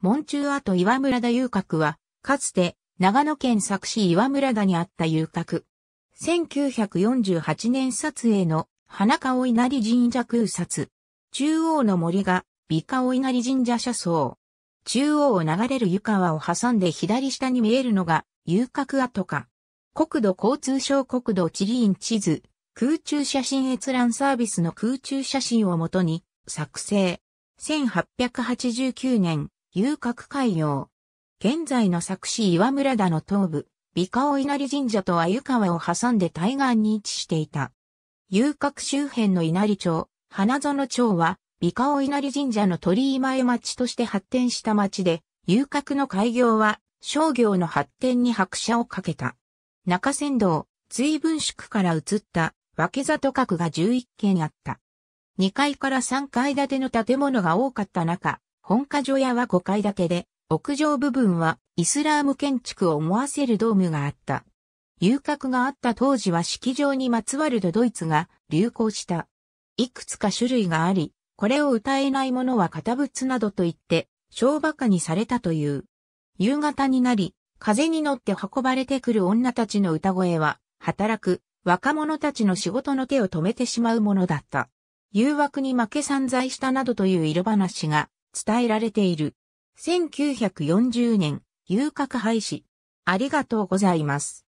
門中跡岩村田遊郭は、かつて、長野県佐久市岩村田にあった遊郭。1948年撮影の、花川稲荷神社空撮。中央の森が、美川稲荷神社車窓。中央を流れる湯川を挟んで左下に見えるのが、遊郭跡か。国土交通省国土地理院地図、空中写真閲覧サービスの空中写真をもとに、作成。1889年、遊郭海洋。現在の作詞岩村田の東部、美川稲荷神社と鮎川を挟んで対岸に位置していた。遊郭周辺の稲荷町、花園町は、美川稲荷神社の鳥居前町として発展した町で、遊郭の開業は商業の発展に拍車をかけた。中山道、随分宿から移った、分け里閣が11軒あった。2階から3階建ての建物が多かった中、本家除屋は5階建てで、屋上部分はイスラーム建築を思わせるドームがあった。遊郭があった当時は式場にまつわるドドイツが流行した。いくつか種類があり、これを歌えないものは堅物などと言って、小馬鹿にされたという。夕方になり、風に乗って運ばれてくる女たちの歌声は、働く若者たちの仕事の手を止めてしまうものだった。誘惑に負け散財したなどという色話が伝えられている。1940年、遊郭廃止。ありがとうございます。